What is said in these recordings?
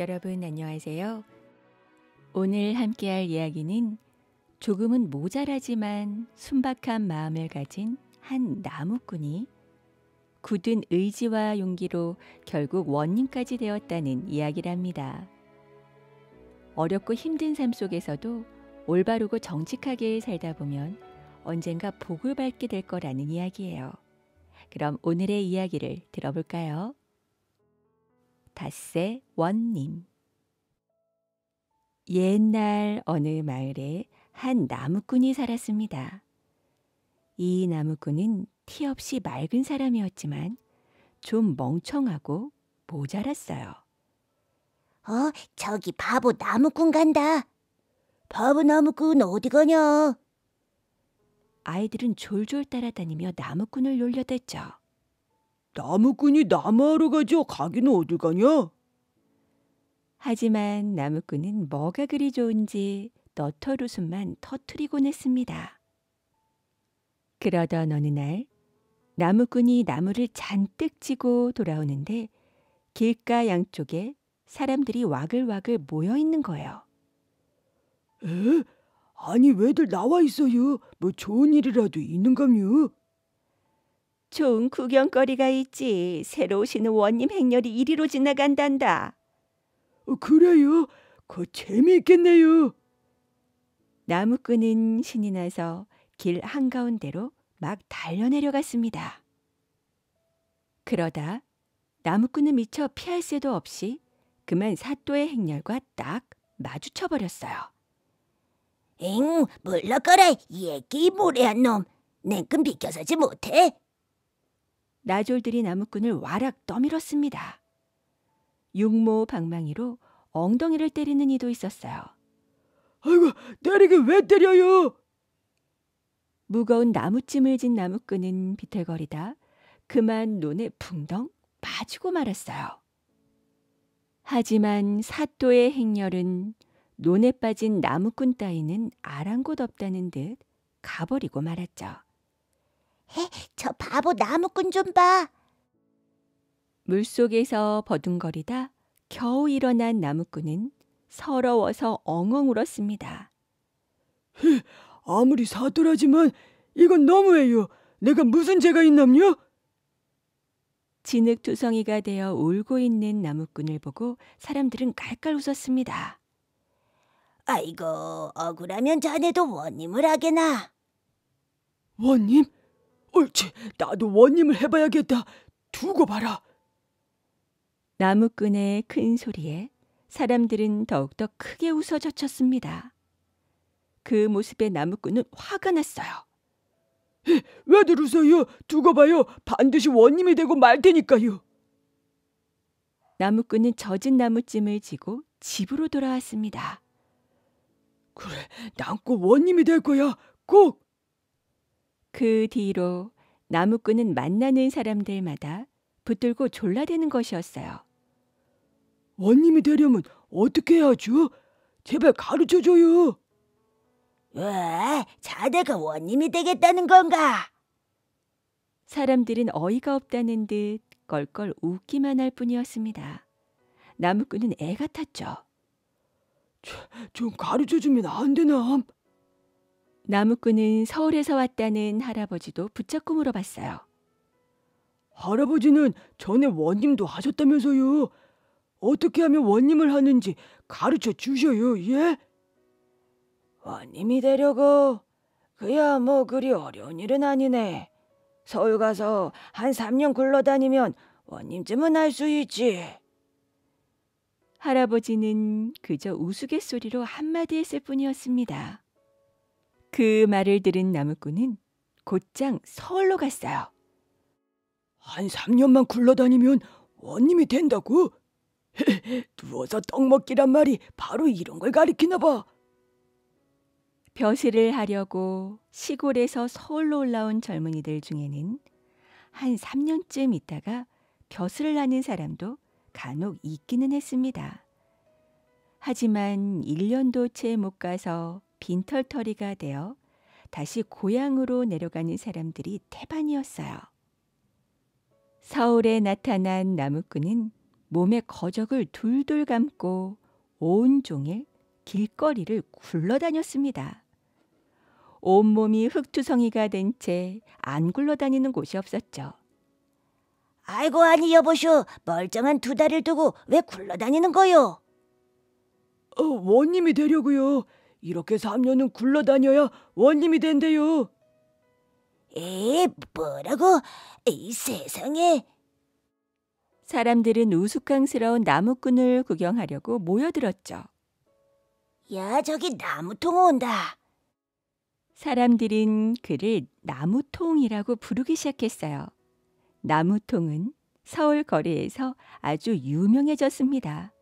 여러분 안녕하세요. 오늘 함께할 이야기는 조금은 모자라지만 순박한 마음을 가진 한 나무꾼이 굳은 의지와 용기로 결국 원님까지 되었다는 이야기랍니다. 어렵고 힘든 삶 속에서도 올바르고 정직하게 살다 보면 언젠가 복을 받게 될 거라는 이야기예요. 그럼 오늘의 이야기를 들어볼까요? 닷새 원님 옛날 어느 마을에 한 나무꾼이 살았습니다. 이 나무꾼은 티 없이 맑은 사람이었지만 좀 멍청하고 모자랐어요. 어, 저기 바보 나무꾼 간다. 바보 나무꾼 어디 가냐? 아이들은 졸졸 따라다니며 나무꾼을 놀려댔죠. 나무꾼이 나무하러 가죠. 가기는 어딜 가냐? 하지만 나무꾼은 뭐가 그리 좋은지 너털 웃음만 터트리곤 했습니다. 그러던 어느 날 나무꾼이 나무를 잔뜩 지고 돌아오는데 길가 양쪽에 사람들이 와글와글 모여 있는 거예요. 에? 아니 왜들 나와 있어요? 뭐 좋은 일이라도 있는가요 좋은 구경거리가 있지. 새로 오시는 원님 행렬이 이리로 지나간단다. 어, 그래요? 그 재미있겠네요. 나무꾼은 신이 나서 길 한가운데로 막 달려내려갔습니다. 그러다 나무꾼은 미처 피할 새도 없이 그만 사또의 행렬과 딱 마주쳐 버렸어요. 엥, 물러가라, 애기 모래한 놈. 냉큼 비켜서지 못해. 나졸들이 나무꾼을 와락 떠밀었습니다. 육모 방망이로 엉덩이를 때리는 이도 있었어요. 아이고, 때리긴 왜 때려요? 무거운 나무찜을 진 나무꾼은 비틀거리다 그만 논에 풍덩 빠지고 말았어요. 하지만 사또의 행렬은 논에 빠진 나무꾼 따위는 아랑곳 없다는 듯 가버리고 말았죠. 헤, 저 바보 나무꾼 좀 봐. 물속에서 버둥거리다 겨우 일어난 나무꾼은 서러워서 엉엉 울었습니다. 헤, 아무리 사도라지만 이건 너무해요. 내가 무슨 죄가 있남요? 진흙투성이가 되어 울고 있는 나무꾼을 보고 사람들은 깔깔 웃었습니다. 아이고 억울하면 자네도 원님을 하게나. 원님? 옳지, 나도 원님을 해봐야겠다. 두고 봐라. 나무끈의 큰 소리에 사람들은 더욱더 크게 웃어 젖혔습니다. 그 모습에 나무꾼은 화가 났어요. 왜들 웃어요? 두고 봐요. 반드시 원님이 되고 말 테니까요. 나무꾼은 젖은 나무찜을 지고 집으로 돌아왔습니다. 그래, 난 꼭 원님이 될 거야. 꼭! 그 뒤로 나무꾼은 만나는 사람들마다 붙들고 졸라대는 것이었어요. 원님이 되려면 어떻게 해야죠? 제발 가르쳐줘요. 왜? 자네가 원님이 되겠다는 건가? 사람들은 어이가 없다는 듯 껄껄 웃기만 할 뿐이었습니다. 나무꾼은 애 같았죠. 좀 가르쳐주면 안 되나? 나무꾼은 서울에서 왔다는 할아버지도 붙잡고 물어봤어요. 할아버지는 전에 원님도 하셨다면서요. 어떻게 하면 원님을 하는지 가르쳐 주셔요, 예? 원님이 되려고 그야 뭐 그리 어려운 일은 아니네. 서울 가서 한 3년 굴러다니면 원님쯤은 할 수 있지. 할아버지는 그저 우스갯소리로 한마디 했을 뿐이었습니다. 그 말을 들은 나무꾼은 곧장 서울로 갔어요. 한 3년만 굴러다니면 원님이 된다고? 누워서 떡 먹기란 말이 바로 이런 걸 가리키나 봐. 벼슬을 하려고 시골에서 서울로 올라온 젊은이들 중에는 한 3년쯤 있다가 벼슬을 하는 사람도 간혹 있기는 했습니다. 하지만 1년도 채 못 가서 빈털터리가 되어 다시 고향으로 내려가는 사람들이 태반이었어요. 서울에 나타난 나무꾼은 몸에 거적을 둘둘 감고 온종일 길거리를 굴러다녔습니다. 온몸이 흙투성이가 된 채 안 굴러다니는 곳이 없었죠. 아이고 아니 여보쇼 멀쩡한 두 다리를 두고 왜 굴러다니는 거요? 어, 원님이 되려고요. 이렇게 3년은 굴러다녀야 원님이 된대요. 에, 뭐라고? 이 세상에. 사람들은 우스꽝스러운 나무꾼을 구경하려고 모여들었죠. 야, 저기 나무통 온다. 사람들은 그를 나무통이라고 부르기 시작했어요. 나무통은 서울 거리에서 아주 유명해졌습니다.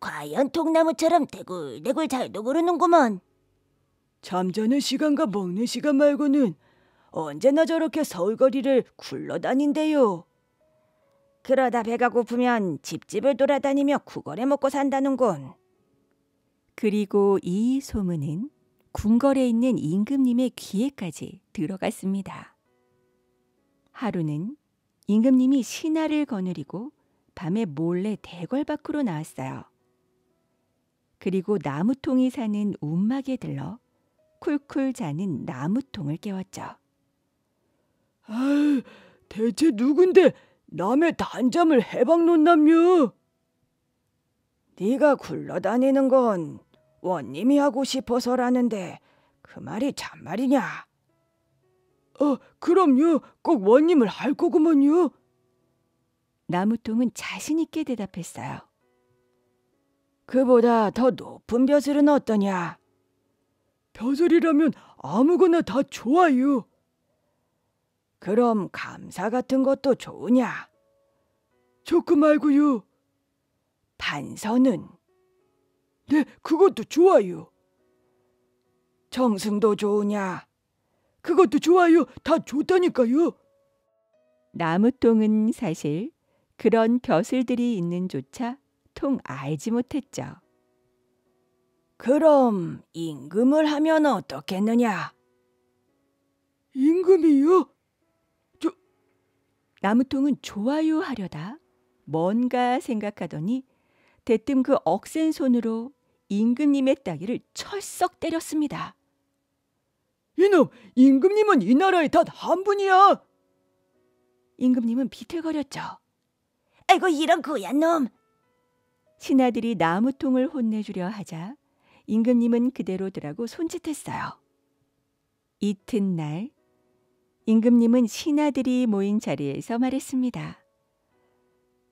과연 통나무처럼 대굴대굴 잘도그르는구먼 잠자는 시간과 먹는 시간 말고는 언제나 저렇게 서울거리를 굴러다닌대요. 그러다 배가 고프면 집집을 돌아다니며 구걸해 먹고 산다는군. 그리고 이 소문은 궁궐에 있는 임금님의 귀에까지 들어갔습니다. 하루는 임금님이 신하를 거느리고 밤에 몰래 대궐 밖으로 나왔어요. 그리고 나무통이 사는 움막에 들러 쿨쿨 자는 나무통을 깨웠죠. 아, 대체 누군데 남의 단잠을 해방놓남요? 네가 굴러다니는 건 원님이 하고 싶어서라는데 그 말이 참말이냐? 어, 그럼요. 꼭 원님을 할 거구먼요. 나무통은 자신 있게 대답했어요. 그보다 더 높은 벼슬은 어떠냐? 벼슬이라면 아무거나 다 좋아요. 그럼 감사 같은 것도 좋으냐? 조금 말고요. 반서는 네, 그것도 좋아요. 정승도 좋으냐? 그것도 좋아요. 다 좋다니까요. 나무똥은 사실 그런 벼슬들이 있는 조차 도통 알지 못했죠. 그럼 임금을 하면 어떻겠느냐? 임금이요? 저... 나무통은 좋아요 하려다 뭔가 생각하더니 대뜸 그 억센 손으로 임금님의 따귀를 철썩 때렸습니다. 이놈, 임금님은 이나라에단 한 분이야. 임금님은 비틀거렸죠. 아이고 이런 고얀 놈, 신하들이 나무통을 혼내주려 하자 임금님은 그대로더라고 손짓했어요. 이튿날 임금님은 신하들이 모인 자리에서 말했습니다.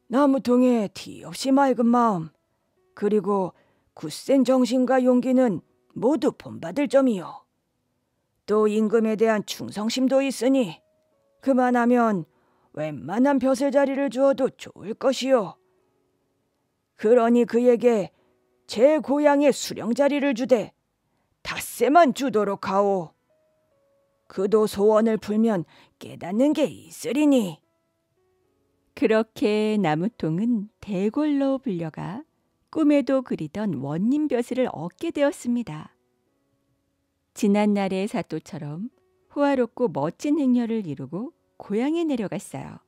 나무통에 티없이 맑은 마음 그리고 굳센 정신과 용기는 모두 본받을 점이요. 또 임금에 대한 충성심도 있으니 그만하면 웬만한 벼슬 자리를 주어도 좋을 것이요. 그러니 그에게 제 고향의 수령자리를 주되 닷새만 주도록 하오. 그도 소원을 풀면 깨닫는 게 있으리니. 그렇게 나무통은 대골로 불려가 꿈에도 그리던 원님 벼슬을 얻게 되었습니다. 지난날의 사또처럼 호화롭고 멋진 행렬을 이루고 고향에 내려갔어요.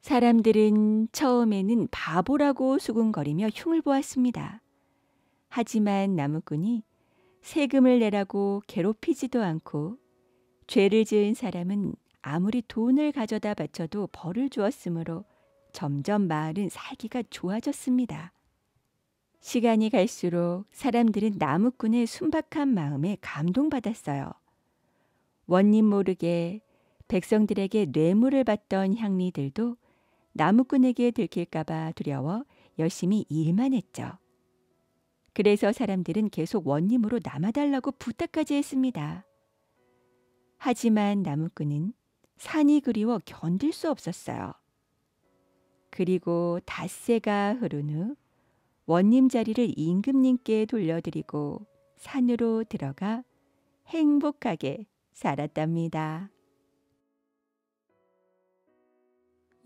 사람들은 처음에는 바보라고 수군거리며 흉을 보았습니다. 하지만 나무꾼이 세금을 내라고 괴롭히지도 않고 죄를 지은 사람은 아무리 돈을 가져다 바쳐도 벌을 주었으므로 점점 마을은 살기가 좋아졌습니다. 시간이 갈수록 사람들은 나무꾼의 순박한 마음에 감동받았어요. 원님 모르게 백성들에게 뇌물을 받던 향리들도 나무꾼에게 들킬까봐 두려워 열심히 일만 했죠. 그래서 사람들은 계속 원님으로 남아달라고 부탁까지 했습니다. 하지만 나무꾼은 산이 그리워 견딜 수 없었어요. 그리고 닷새가 흐른 후 원님 자리를 임금님께 돌려드리고 산으로 들어가 행복하게 살았답니다.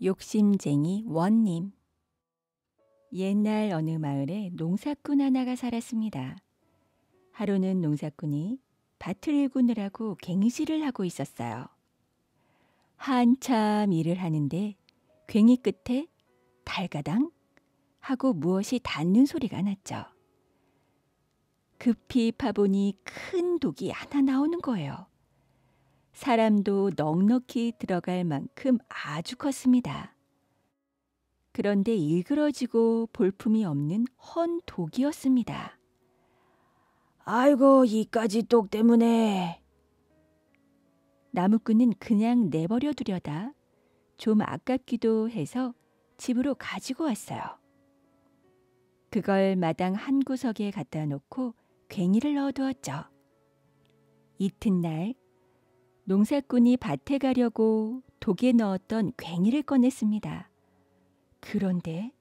욕심쟁이 원님 옛날 어느 마을에 농사꾼 하나가 살았습니다. 하루는 농사꾼이 밭을 일구느라고 갱실을 하고 있었어요. 한참 일을 하는데 괭이 끝에 달가당 하고 무엇이 닿는 소리가 났죠. 급히 파보니 큰 독이 하나 나오는 거예요. 사람도 넉넉히 들어갈 만큼 아주 컸습니다. 그런데 일그러지고 볼품이 없는 헌 독이었습니다. 아이고, 이까지 똑 때문에. 나무꾼은 그냥 내버려 두려다 좀 아깝기도 해서 집으로 가지고 왔어요. 그걸 마당 한 구석에 갖다 놓고 괭이를 넣어두었죠. 이튿날 농사꾼이 밭에 가려고 독에 넣었던 괭이를 꺼냈습니다. 그런데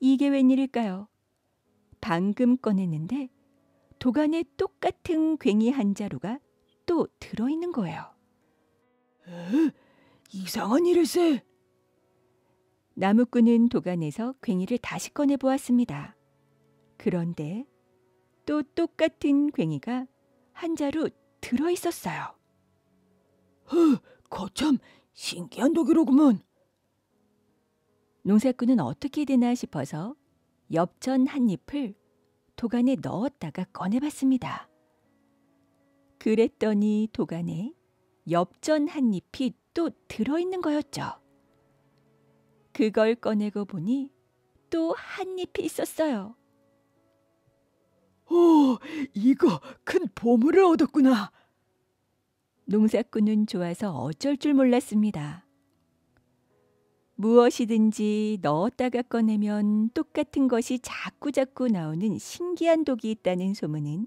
이게 웬일일까요? 방금 꺼냈는데 독 안에 똑같은 괭이 한 자루가 또 들어있는 거예요. 에? 이상한 일일세. 나무꾼은 독 안에서 괭이를 다시 꺼내 보았습니다. 그런데 또 똑같은 괭이가 한 자루 들어 있었어요. 허, 거참 신기한 독이로구먼. 농사꾼은 어떻게 되나 싶어서 엽전 한 잎을 도간에 넣었다가 꺼내봤습니다. 그랬더니 도간에 엽전 한 잎이 또 들어있는 거였죠. 그걸 꺼내고 보니 또 한 잎이 있었어요. 오, 어, 이거 큰 보물을 얻었구나. 농사꾼은 좋아서 어쩔 줄 몰랐습니다. 무엇이든지 넣었다가 꺼내면 똑같은 것이 자꾸자꾸 나오는 신기한 독이 있다는 소문은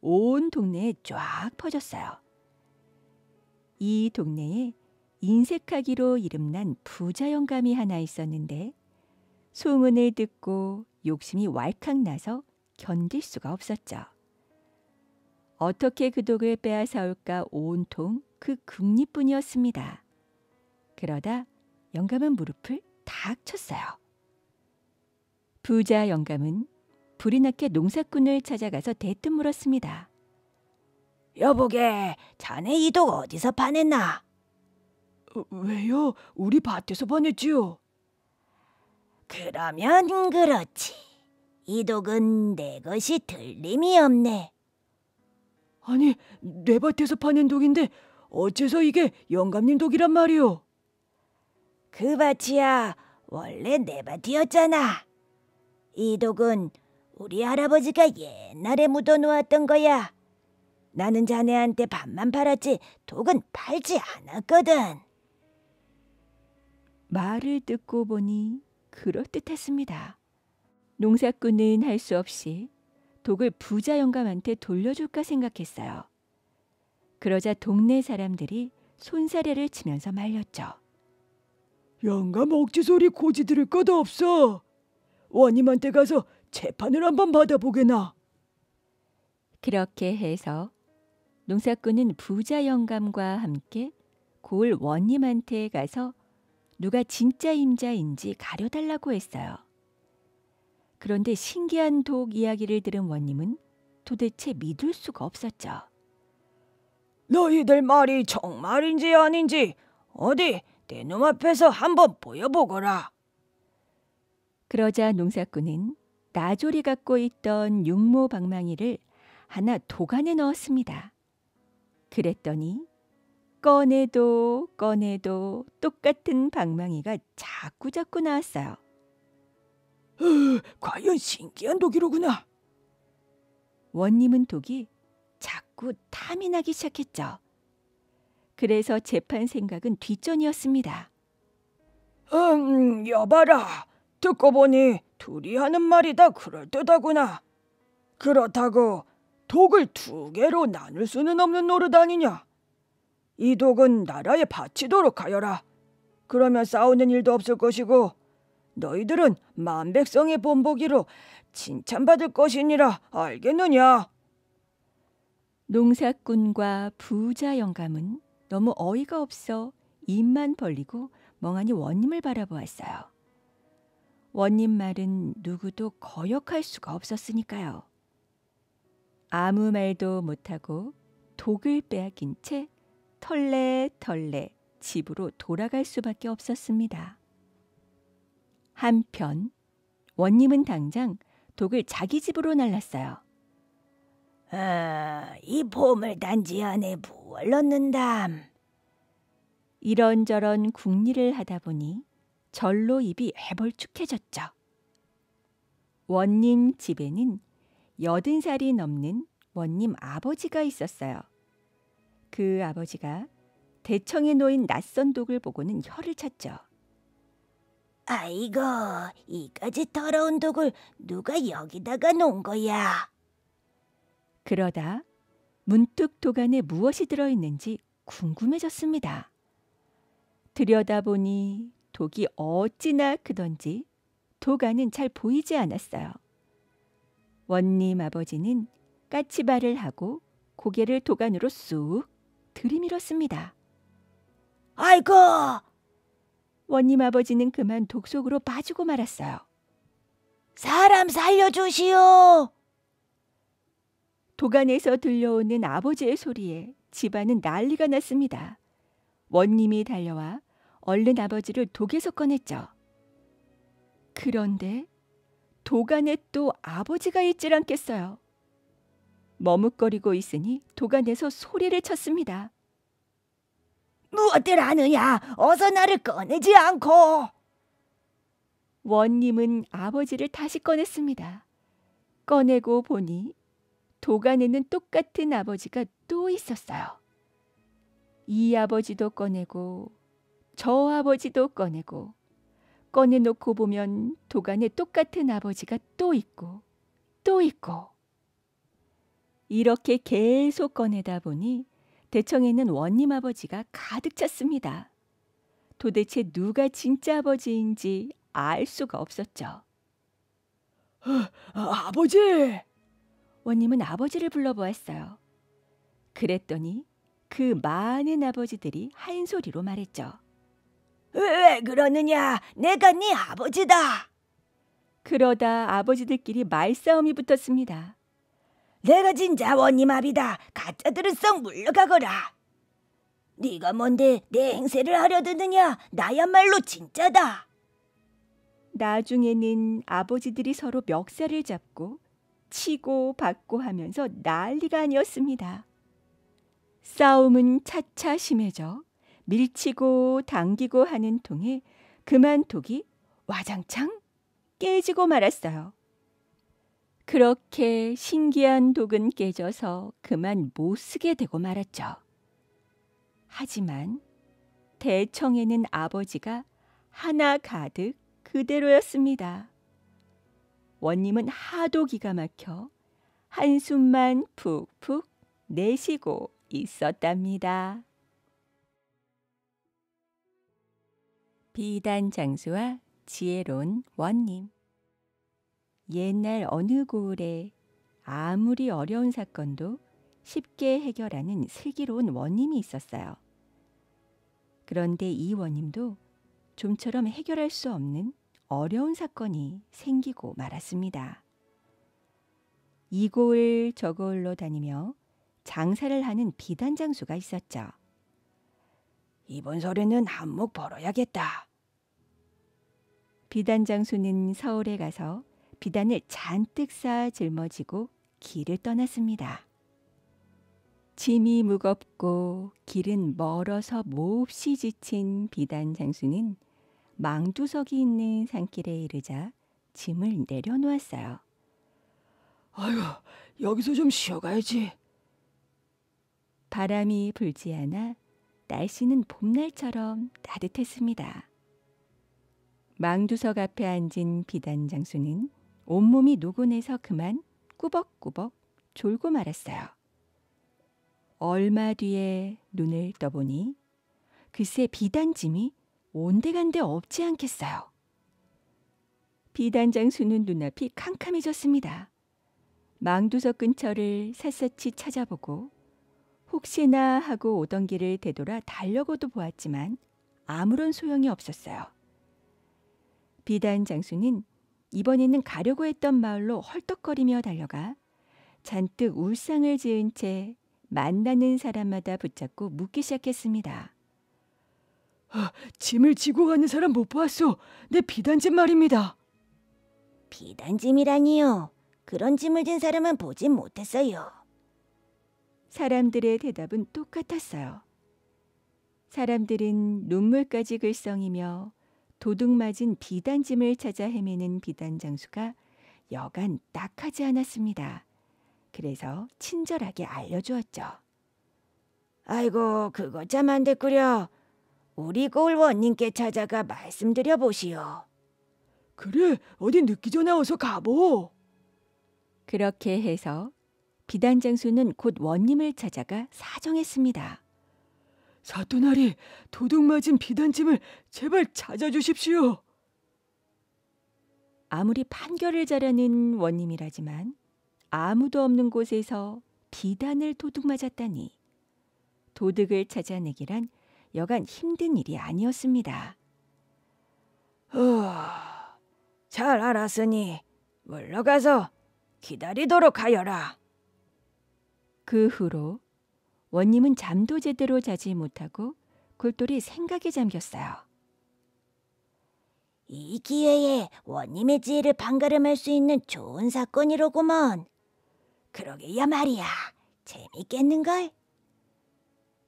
온 동네에 쫙 퍼졌어요. 이 동네에 인색하기로 이름난 부자 영감이 하나 있었는데 소문을 듣고 욕심이 왈칵 나서 견딜 수가 없었죠. 어떻게 그 독을 빼앗아올까 온통 그 금리뿐이었습니다. 그러다 영감은 무릎을 탁 쳤어요. 부자 영감은 불이 났게 농사꾼을 찾아가서 대뜸 물었습니다. 여보게, 자네 이 독 어디서 파냈나? 왜요? 우리 밭에서 파냈지요. 그러면 그렇지. 이 독은 내 것이 틀림이 없네. 아니, 내 밭에서 파는 독인데 어째서 이게 영감님 독이란 말이오? 그 밭이야 원래 내 밭이었잖아. 이 독은 우리 할아버지가 옛날에 묻어놓았던 거야. 나는 자네한테 밥만 팔았지 독은 팔지 않았거든. 말을 듣고 보니 그럴듯했습니다. 농사꾼은 할 수 없이 독을 부자 영감한테 돌려줄까 생각했어요. 그러자 동네 사람들이 손사래를 치면서 말렸죠. 영감 억지 소리 고지 들을 것도 없어. 원님한테 가서 재판을 한번 받아보게나. 그렇게 해서 농사꾼은 부자 영감과 함께 골 원님한테 가서 누가 진짜 임자인지 가려달라고 했어요. 그런데 신기한 독 이야기를 들은 원님은 도대체 믿을 수가 없었죠. 너희들 말이 정말인지 아닌지 어디 내 눈앞에서 한번 보여보거라. 그러자 농사꾼은 나조리 갖고 있던 육모 방망이를 하나 독 안에 넣었습니다. 그랬더니 꺼내도 꺼내도 똑같은 방망이가 자꾸자꾸 나왔어요. 과연 신기한 독이로구나. 원님은 독이 자꾸 탐이 나기 시작했죠. 그래서 재판 생각은 뒷전이었습니다. 음, 여봐라. 듣고 보니 둘이 하는 말이 다 그럴듯하구나. 그렇다고 독을 두 개로 나눌 수는 없는 노릇 아니냐. 이 독은 나라에 바치도록 하여라. 그러면 싸우는 일도 없을 것이고 너희들은 만백성의 본보기로 칭찬받을 것이니라 알겠느냐? 농사꾼과 부자 영감은 너무 어이가 없어 입만 벌리고 멍하니 원님을 바라보았어요. 원님 말은 누구도 거역할 수가 없었으니까요. 아무 말도 못하고 독을 빼앗긴 채 털레털레 집으로 돌아갈 수밖에 없었습니다. 한편 원님은 당장 독을 자기 집으로 날랐어요. 아, 이 보물단지 안에 무얼 넣는다 이런저런 궁리를 하다 보니 절로 입이 해벌쭉해졌죠 원님 집에는 여든 살이 넘는 원님 아버지가 있었어요. 그 아버지가 대청에 놓인 낯선 독을 보고는 혀를 찼죠. 아이고, 이까지 더러운 독을 누가 여기다가 놓은 거야? 그러다 문득 독 안에 무엇이 들어있는지 궁금해졌습니다. 들여다보니 독이 어찌나 크던지 독 안은 잘 보이지 않았어요. 원님 아버지는 까치발을 하고 고개를 독 안으로 쑥 들이밀었습니다. 아이고, 원님 아버지는 그만 독속으로 빠지고 말았어요. 사람 살려주시오! 도간에서 들려오는 아버지의 소리에 집안은 난리가 났습니다. 원님이 달려와 얼른 아버지를 독에서 꺼냈죠. 그런데 도간에 또 아버지가 있질 않겠어요. 머뭇거리고 있으니 도간에서 소리를 쳤습니다. 무엇을 하느냐? 어서 나를 꺼내지 않고. 원님은 아버지를 다시 꺼냈습니다. 꺼내고 보니 도가에는 똑같은 아버지가 또 있었어요. 이 아버지도 꺼내고 저 아버지도 꺼내고 꺼내놓고 보면 도간에 똑같은 아버지가 또 있고 또 있고 이렇게 계속 꺼내다 보니 대청에 있는 원님 아버지가 가득 찼습니다. 도대체 누가 진짜 아버지인지 알 수가 없었죠. 아, 아, 아버지! 원님은 아버지를 불러보았어요. 그랬더니 그 많은 아버지들이 한 소리로 말했죠. 왜 그러느냐? 내가 네 아버지다. 그러다 아버지들끼리 말싸움이 붙었습니다. 내가 진짜 원님 앞이다. 가짜들을썩 물러가거라. 네가 뭔데 내 행세를 하려드느냐? 나야말로 진짜다. 나중에는 아버지들이 서로 멱살을 잡고 치고 받고 하면서 난리가 아니었습니다. 싸움은 차차 심해져 밀치고 당기고 하는 통에 그만 독이 와장창 깨지고 말았어요. 그렇게 신기한 독은 깨져서 그만 못 쓰게 되고 말았죠. 하지만 대청에는 아버지가 하나 가득 그대로였습니다. 원님은 하도 기가 막혀 한숨만 푹푹 내쉬고 있었답니다. 비단 장수와 지혜로운 원님 옛날 어느 고을에 아무리 어려운 사건도 쉽게 해결하는 슬기로운 원님이 있었어요. 그런데 이 원님도 좀처럼 해결할 수 없는 어려운 사건이 생기고 말았습니다. 이 고을 저 고을로 다니며 장사를 하는 비단 장수가 있었죠. 이번 설에는 한몫 벌어야겠다. 비단 장수는 서울에 가서 비단을 잔뜩 쌓아 짊어지고 길을 떠났습니다. 짐이 무겁고 길은 멀어서 몹시 지친 비단 장수는 망두석이 있는 산길에 이르자 짐을 내려놓았어요. 아휴, 여기서 좀 쉬어가야지. 바람이 불지 않아 날씨는 봄날처럼 따뜻했습니다. 망두석 앞에 앉은 비단 장수는 온몸이 노곤해서 그만 꾸벅꾸벅 졸고 말았어요. 얼마 뒤에 눈을 떠보니 글쎄 비단짐이 온데간데 없지 않겠어요. 비단장 수는 눈앞이 캄캄해졌습니다. 망두석 근처를 샅샅이 찾아보고 혹시나 하고 오던 길을 되돌아 달려고도 보았지만 아무런 소용이 없었어요. 비단 장수는 이번에는 가려고 했던 마을로 헐떡거리며 달려가 잔뜩 울상을 지은 채 만나는 사람마다 붙잡고 묻기 시작했습니다. 아, 짐을 지고 가는 사람 못 봤어. 내 비단짐 말입니다. 비단짐이라니요. 그런 짐을 든 사람은 보진 못했어요. 사람들의 대답은 똑같았어요. 사람들은 눈물까지 글썽이며 도둑맞은 비단짐을 찾아 헤매는 비단 장수가 여간 딱하지 않았습니다. 그래서 친절하게 알려주었죠. 아이고 그거 참 안 됐구려. 우리 골 원님께 찾아가 말씀드려 보시오. 그래 어디 늦기 전에 어서 가보. 그렇게 해서 비단 장수는 곧 원님을 찾아가 사정했습니다. 사또나리, 도둑맞은 비단짐을 제발 찾아주십시오. 아무리 판결을 잘하는 원님이라지만 아무도 없는 곳에서 비단을 도둑맞았다니 도둑을 찾아내기란 여간 힘든 일이 아니었습니다. 어, 잘 알았으니 물러가서 기다리도록 하여라. 그 후로 원님은 잠도 제대로 자지 못하고 골똘히 생각에 잠겼어요. 이 기회에 원님의 지혜를 반가름할 수 있는 좋은 사건이로구먼. 그러게야 말이야. 재밌겠는걸?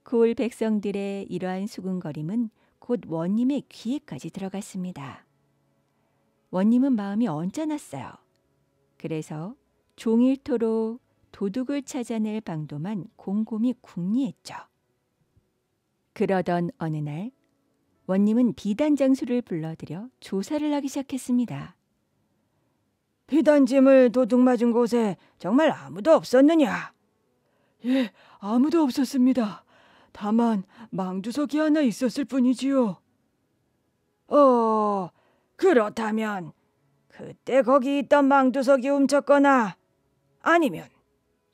고 백성들의 이러한 수군거림은 곧 원님의 귀에까지 들어갔습니다. 원님은 마음이 언짢았어요. 그래서 종일토록 도둑을 찾아낼 방도만 곰곰이 궁리했죠. 그러던 어느 날 원님은 비단 장수를 불러들여 조사를 하기 시작했습니다. 비단짐을 도둑 맞은 곳에 정말 아무도 없었느냐? 예, 아무도 없었습니다. 다만 망주석이 하나 있었을 뿐이지요. 어, 그렇다면 그때 거기 있던 망두석이 훔쳤거나 아니면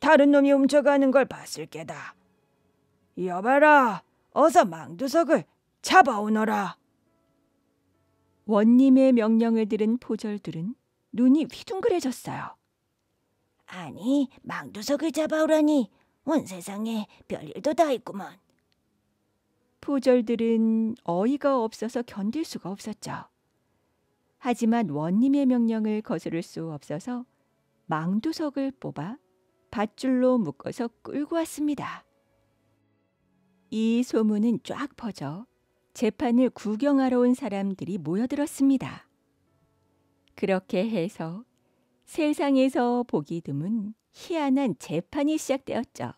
다른 놈이 훔쳐가는 걸 봤을 게다. 여봐라, 어서 망두석을 잡아오너라. 원님의 명령을 들은 포절들은 눈이 휘둥그레졌어요. 아니, 망두석을 잡아오라니 온 세상에 별일도 다있구만 포절들은 어이가 없어서 견딜 수가 없었죠. 하지만 원님의 명령을 거스를 수 없어서 망두석을 뽑아 밧줄로 묶어서 끌고 왔습니다. 이 소문은 쫙 퍼져 재판을 구경하러 온 사람들이 모여들었습니다. 그렇게 해서 세상에서 보기 드문 희한한 재판이 시작되었죠.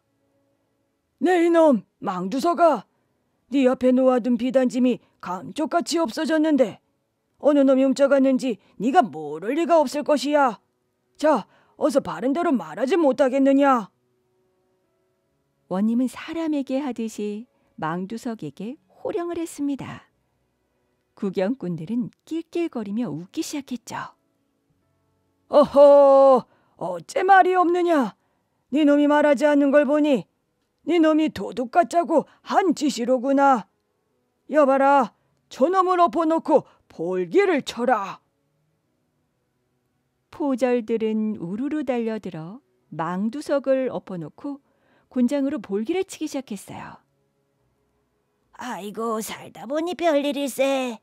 네 이놈 망주서가 네 앞에 놓아둔 비단짐이 감쪽같이 없어졌는데 어느 놈이 훔쳐갔는지 네가 모를 리가 없을 것이야. 자 어서 바른대로 말하지 못하겠느냐? 원님은 사람에게 하듯이 망두석에게 호령을 했습니다. 구경꾼들은 낄낄거리며 웃기 시작했죠. 어허, 어째 말이 없느냐? 네 놈이 말하지 않는 걸 보니 네 놈이 도둑 같자고 한 짓이로구나. 여봐라, 저놈을 엎어놓고 볼기를 쳐라. 포절들은 우르르 달려들어 망두석을 엎어놓고 곤장으로 볼기를 치기 시작했어요. 아이고 살다 보니 별일일세.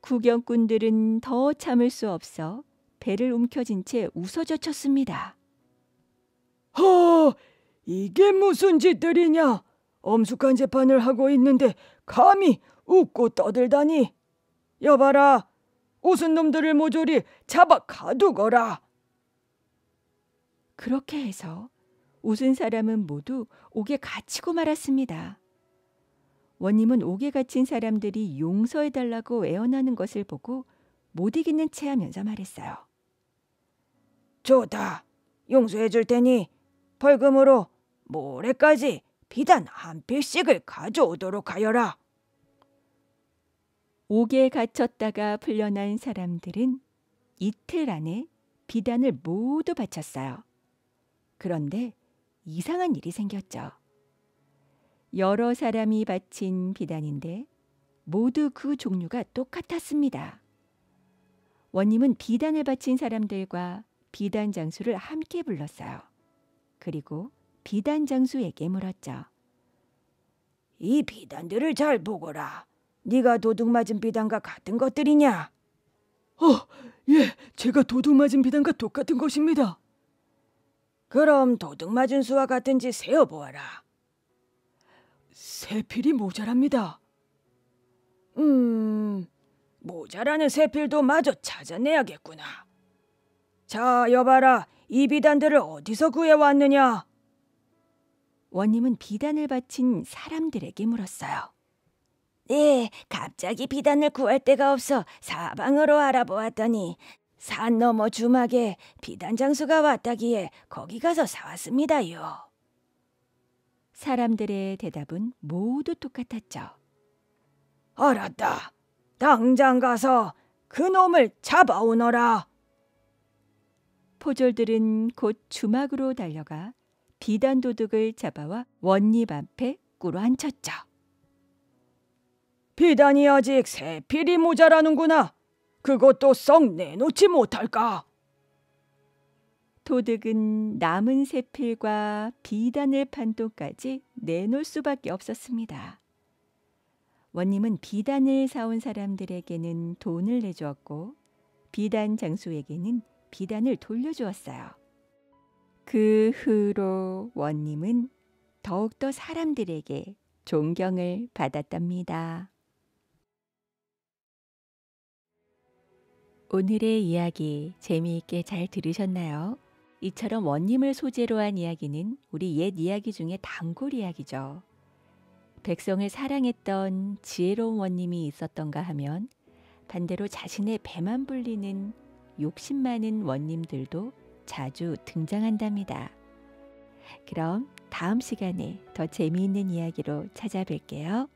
구경꾼들은 더 참을 수 없어 배를 움켜쥔 채 웃어젖혔습니다. 허! 이게 무슨 짓들이냐? 엄숙한 재판을 하고 있는데 감히 웃고 떠들다니. 여봐라, 웃은 놈들을 모조리 잡아 가두거라. 그렇게 해서 웃은 사람은 모두 옥에 갇히고 말았습니다. 원님은 옥에 갇힌 사람들이 용서해달라고 애원하는 것을 보고 못 이기는 체 하면서 말했어요. 좋다. 용서해줄 테니 벌금으로 모레까지 비단 한 필씩을 가져오도록 하여라. 옥에 갇혔다가 풀려난 사람들은 이틀 안에 비단을 모두 바쳤어요. 그런데 이상한 일이 생겼죠. 여러 사람이 바친 비단인데 모두 그 종류가 똑같았습니다. 원님은 비단을 바친 사람들과 비단 장수를 함께 불렀어요. 그리고 비단 장수에게 물었죠. 이 비단들을 잘 보거라. 네가 도둑 맞은 비단과 같은 것들이냐? 어, 예, 제가 도둑 맞은 비단과 똑같은 것입니다. 그럼 도둑 맞은 수와 같은지 세어 보아라. 세 필이 모자랍니다. 음, 모자라는 세 필도 마저 찾아내야겠구나. 자, 여봐라. 이 비단들을 어디서 구해왔느냐? 원님은 비단을 바친 사람들에게 물었어요. 네, 갑자기 비단을 구할 데가 없어 사방으로 알아보았더니 산 너머 주막에 비단 장수가 왔다기에 거기 가서 사왔습니다요. 사람들의 대답은 모두 똑같았죠. 알았다. 당장 가서 그놈을 잡아오너라. 포졸들은 곧 주막으로 달려가 비단 도둑을 잡아와 원립 앞에 꿇어 앉혔죠. 비단이 아직 세 필이 모자라는구나. 그것도 썩 내놓지 못할까? 도둑은 남은 세 필과 비단을 판 돈까지 내놓을 수밖에 없었습니다. 원님은 비단을 사온 사람들에게는 돈을 내주었고 비단 장수에게는 비단을 돌려주었어요. 그 후로 원님은 더욱더 사람들에게 존경을 받았답니다. 오늘의 이야기 재미있게 잘 들으셨나요? 이처럼 원님을 소재로 한 이야기는 우리 옛 이야기 중에 단골 이야기죠. 백성을 사랑했던 지혜로운 원님이 있었던가 하면 반대로 자신의 배만 불리는 욕심 많은 원님들도 자주 등장한답니다. 그럼 다음 시간에 더 재미있는 이야기로 찾아뵐게요.